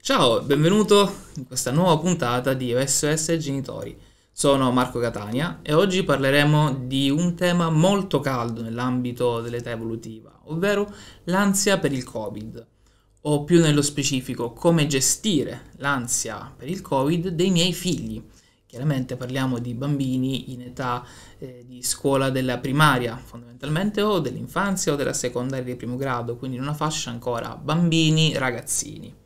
Ciao, benvenuto in questa nuova puntata di SOS Genitori. Sono Marco Catania e oggi parleremo di un tema molto caldo nell'ambito dell'età evolutiva, ovvero l'ansia per il Covid, o più nello specifico come gestire l'ansia per il Covid dei miei figli. Chiaramente parliamo di bambini in età eh, di scuola della primaria, fondamentalmente, o dell'infanzia o della secondaria di primo grado, quindi in una fascia ancora bambini-ragazzini.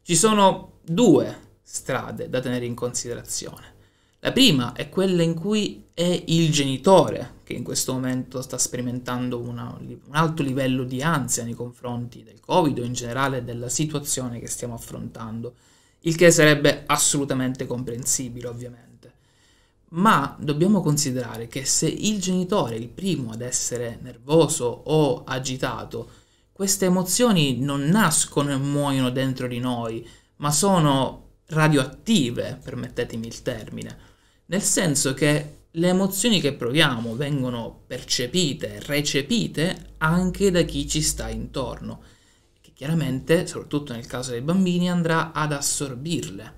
Ci sono due strade da tenere in considerazione. La prima è quella in cui è il genitore che in questo momento sta sperimentando una, un alto livello di ansia nei confronti del Covid o in generale della situazione che stiamo affrontando il che sarebbe assolutamente comprensibile ovviamente. Ma dobbiamo considerare che se il genitore è il primo ad essere nervoso o agitato, queste emozioni non nascono e muoiono dentro di noi, ma sono radioattive, permettetemi il termine, nel senso che le emozioni che proviamo vengono percepite, recepite anche da chi ci sta intorno chiaramente, soprattutto nel caso dei bambini, andrà ad assorbirle.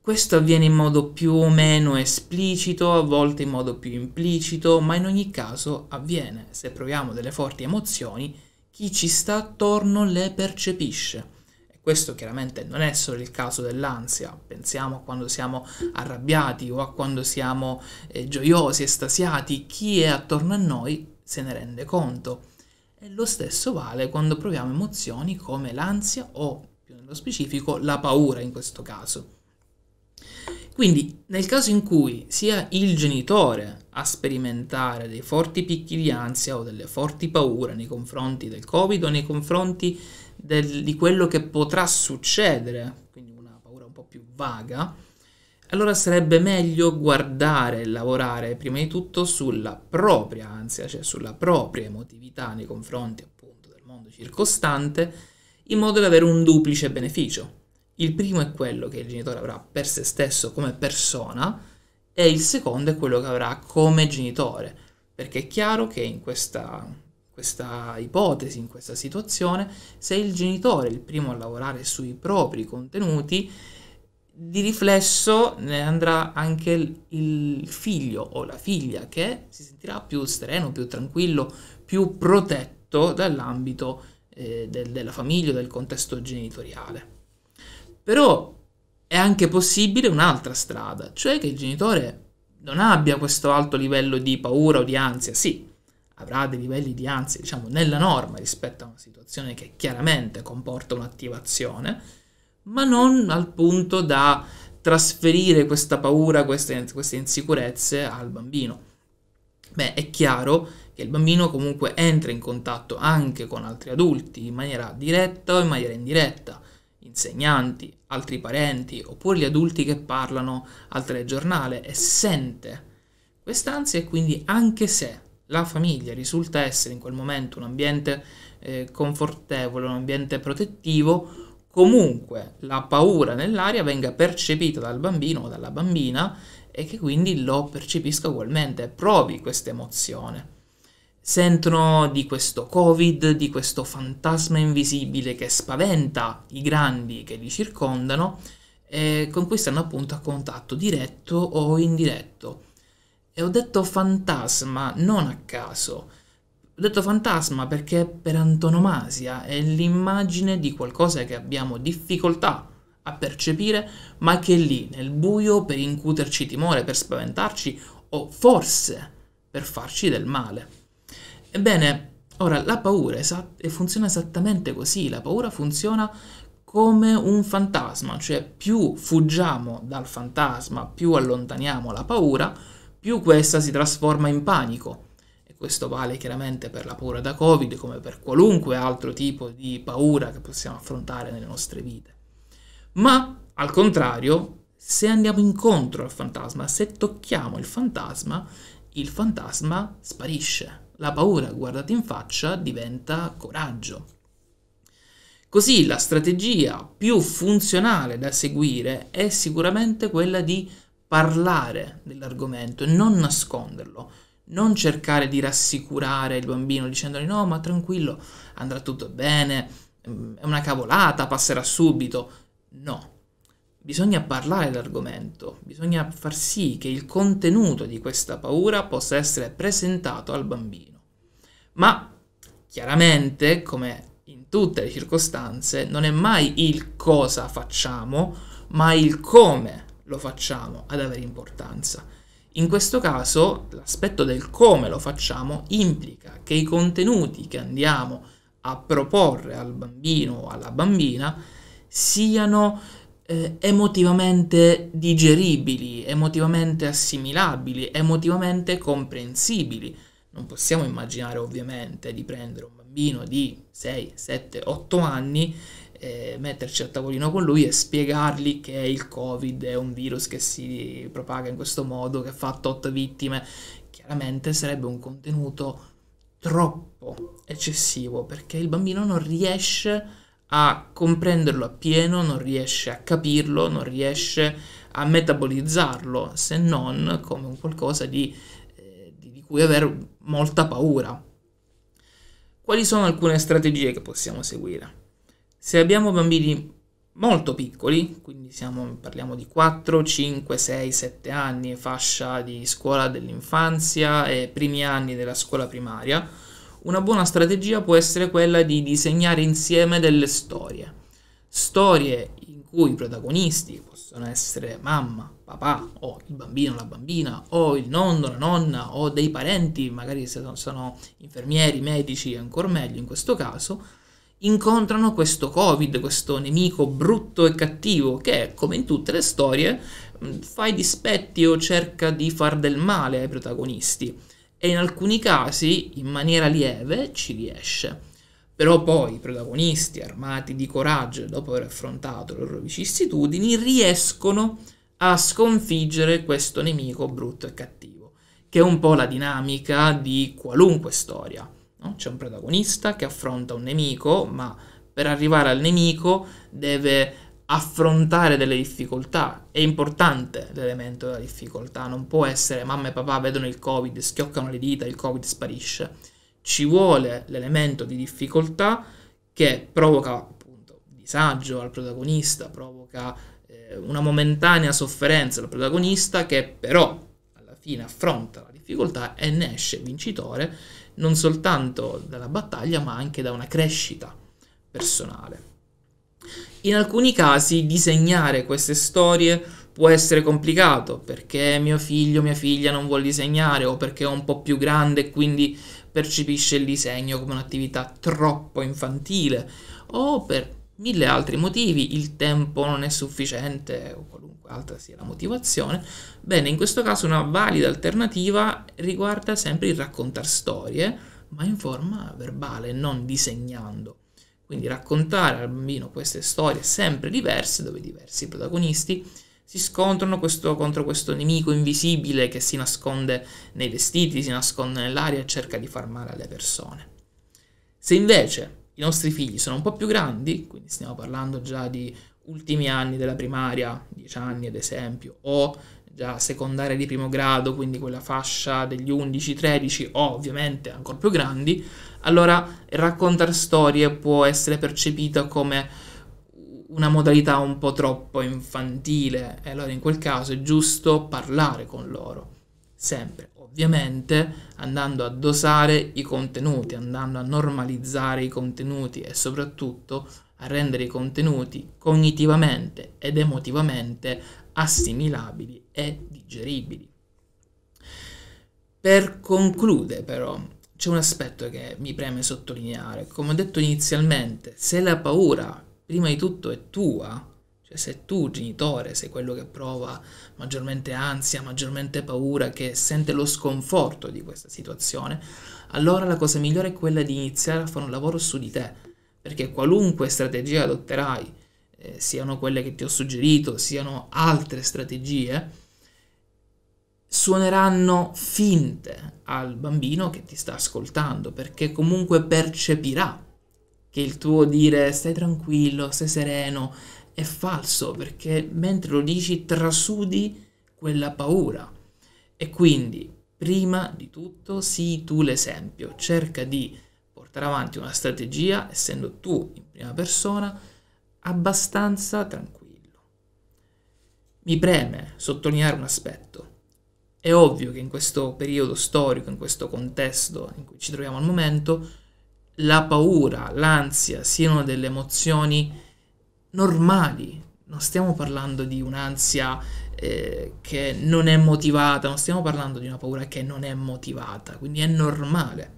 Questo avviene in modo più o meno esplicito, a volte in modo più implicito, ma in ogni caso avviene. Se proviamo delle forti emozioni, chi ci sta attorno le percepisce. E questo chiaramente non è solo il caso dell'ansia, pensiamo a quando siamo arrabbiati o a quando siamo eh, gioiosi, estasiati, chi è attorno a noi se ne rende conto e lo stesso vale quando proviamo emozioni come l'ansia o, più nello specifico, la paura in questo caso. Quindi, nel caso in cui sia il genitore a sperimentare dei forti picchi di ansia o delle forti paure nei confronti del Covid o nei confronti del, di quello che potrà succedere, quindi una paura un po' più vaga, allora sarebbe meglio guardare e lavorare prima di tutto sulla propria ansia, cioè sulla propria emotività nei confronti appunto del mondo circostante, in modo da avere un duplice beneficio. Il primo è quello che il genitore avrà per se stesso come persona e il secondo è quello che avrà come genitore, perché è chiaro che in questa, questa ipotesi, in questa situazione, se il genitore è il primo a lavorare sui propri contenuti, di riflesso ne andrà anche il figlio o la figlia che si sentirà più sereno, più tranquillo, più protetto dall'ambito eh, del, della famiglia, del contesto genitoriale. Però è anche possibile un'altra strada, cioè che il genitore non abbia questo alto livello di paura o di ansia, sì, avrà dei livelli di ansia, diciamo, nella norma rispetto a una situazione che chiaramente comporta un'attivazione, ma non al punto da trasferire questa paura, queste, queste insicurezze al bambino. Beh, è chiaro che il bambino comunque entra in contatto anche con altri adulti in maniera diretta o in maniera indiretta, insegnanti, altri parenti oppure gli adulti che parlano al telegiornale e sente. Quest'ansia e quindi anche se la famiglia risulta essere in quel momento un ambiente eh, confortevole, un ambiente protettivo, comunque la paura nell'aria venga percepita dal bambino o dalla bambina e che quindi lo percepisca ugualmente, provi questa emozione. Sentono di questo Covid, di questo fantasma invisibile che spaventa i grandi che li circondano e con cui stanno appunto a contatto diretto o indiretto. E ho detto fantasma non a caso, detto fantasma perché per antonomasia è l'immagine di qualcosa che abbiamo difficoltà a percepire, ma che è lì, nel buio, per incuterci timore, per spaventarci o forse per farci del male. Ebbene, ora la paura esatt- funziona esattamente così, la paura funziona come un fantasma, cioè più fuggiamo dal fantasma, più allontaniamo la paura, più questa si trasforma in panico questo vale chiaramente per la paura da Covid come per qualunque altro tipo di paura che possiamo affrontare nelle nostre vite. Ma al contrario, se andiamo incontro al fantasma, se tocchiamo il fantasma, il fantasma sparisce. La paura guardata in faccia diventa coraggio. Così la strategia più funzionale da seguire è sicuramente quella di parlare dell'argomento e non nasconderlo non cercare di rassicurare il bambino dicendogli no, ma tranquillo, andrà tutto bene, mm, è una cavolata, passerà subito. No, bisogna parlare d'argomento, bisogna far sì che il contenuto di questa paura possa essere presentato al bambino. Ma chiaramente, come in tutte le circostanze, non è mai il cosa facciamo, ma il come lo facciamo ad avere importanza. In questo caso l'aspetto del come lo facciamo implica che i contenuti che andiamo a proporre al bambino o alla bambina siano eh, emotivamente digeribili, emotivamente assimilabili, emotivamente comprensibili. Non possiamo immaginare ovviamente di prendere un bambino di 6, 7, 8 anni eh, metterci a tavolino con lui e spiegargli che il Covid è un virus che si propaga in questo modo, che fa tot vittime, chiaramente sarebbe un contenuto troppo eccessivo perché il bambino non riesce a comprenderlo appieno, non riesce a capirlo, non riesce a metabolizzarlo se non come un qualcosa di, eh, di cui avere molta paura. Quali sono alcune strategie che possiamo seguire? Se abbiamo bambini molto piccoli, quindi siamo, parliamo di 4, 5, 6, 7 anni, fascia di scuola dell'infanzia e primi anni della scuola primaria, una buona strategia può essere quella di disegnare insieme delle storie. Storie in cui i protagonisti possono essere mamma, papà o il bambino, o la bambina o il nonno, la nonna o dei parenti, magari se sono infermieri, medici, ancora meglio in questo caso, incontrano questo Covid, questo nemico brutto e cattivo che, come in tutte le storie, mm, fa i dispetti o cerca di far del male ai protagonisti e in alcuni casi, in maniera lieve, ci riesce. Però poi i protagonisti, armati di coraggio, dopo aver affrontato le loro vicissitudini, riescono a sconfiggere questo nemico brutto e cattivo, che è un po' la dinamica di qualunque storia. No? C'è un protagonista che affronta un nemico, ma per arrivare al nemico deve affrontare delle difficoltà. È importante l'elemento della difficoltà, non può essere mamma e papà vedono il Covid, schioccano le dita, il Covid sparisce. Ci vuole l'elemento di difficoltà che provoca appunto disagio al protagonista, provoca eh, una momentanea sofferenza al protagonista che però alla fine affronta la difficoltà e ne esce vincitore non soltanto dalla battaglia ma anche da una crescita personale. In alcuni casi disegnare queste storie può essere complicato perché mio figlio o mia figlia non vuole disegnare o perché è un po' più grande e quindi percepisce il disegno come un'attività troppo infantile o per mille altri motivi, il tempo non è sufficiente o qualunque altra sia la motivazione, bene, in questo caso una valida alternativa riguarda sempre il raccontare storie, ma in forma verbale, non disegnando. Quindi raccontare al bambino queste storie sempre diverse, dove diversi protagonisti si scontrano questo, contro questo nemico invisibile che si nasconde nei vestiti, si nasconde nell'aria e cerca di far male alle persone. Se invece nostri figli sono un po' più grandi, quindi stiamo parlando già di ultimi anni della primaria, 10 anni ad esempio, o già secondaria di primo grado, quindi quella fascia degli 11-13 o ovviamente ancora più grandi, allora raccontare storie può essere percepita come una modalità un po' troppo infantile e allora in quel caso è giusto parlare con loro, sempre ovviamente andando a dosare i contenuti, andando a normalizzare i contenuti e soprattutto a rendere i contenuti cognitivamente ed emotivamente assimilabili e digeribili. Per concludere però c'è un aspetto che mi preme sottolineare, come ho detto inizialmente, se la paura prima di tutto è tua, cioè, se tu, genitore, sei quello che prova maggiormente ansia, maggiormente paura, che sente lo sconforto di questa situazione, allora la cosa migliore è quella di iniziare a fare un lavoro su di te, perché qualunque strategia adotterai, eh, siano quelle che ti ho suggerito, siano altre strategie, suoneranno finte al bambino che ti sta ascoltando, perché comunque percepirà che il tuo dire stai tranquillo, stai sereno, è falso perché mentre lo dici trasudi quella paura. E quindi, prima di tutto, sii tu l'esempio, cerca di portare avanti una strategia, essendo tu in prima persona, abbastanza tranquillo. Mi preme sottolineare un aspetto. È ovvio che in questo periodo storico, in questo contesto in cui ci troviamo al momento, la paura, l'ansia siano delle emozioni normali, non stiamo parlando di un'ansia eh, che non è motivata, non stiamo parlando di una paura che non è motivata, quindi è normale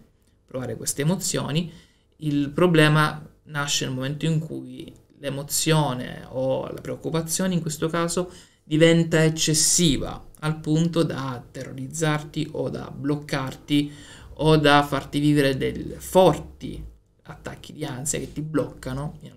provare queste emozioni, il problema nasce nel momento in cui l'emozione o la preoccupazione in questo caso diventa eccessiva al punto da terrorizzarti o da bloccarti o da farti vivere dei forti attacchi di ansia che ti bloccano in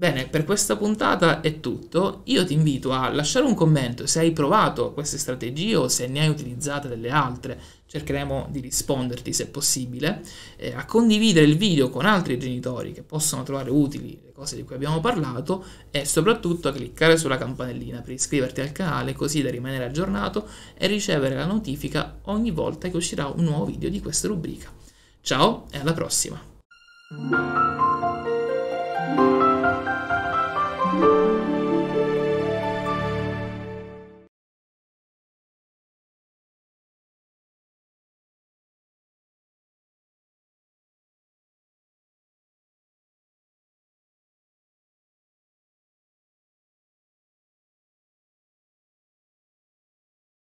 Bene, per questa puntata è tutto. Io ti invito a lasciare un commento se hai provato queste strategie o se ne hai utilizzate delle altre. Cercheremo di risponderti se possibile. Eh, a condividere il video con altri genitori che possono trovare utili le cose di cui abbiamo parlato e soprattutto a cliccare sulla campanellina per iscriverti al canale così da rimanere aggiornato e ricevere la notifica ogni volta che uscirà un nuovo video di questa rubrica. Ciao e alla prossima!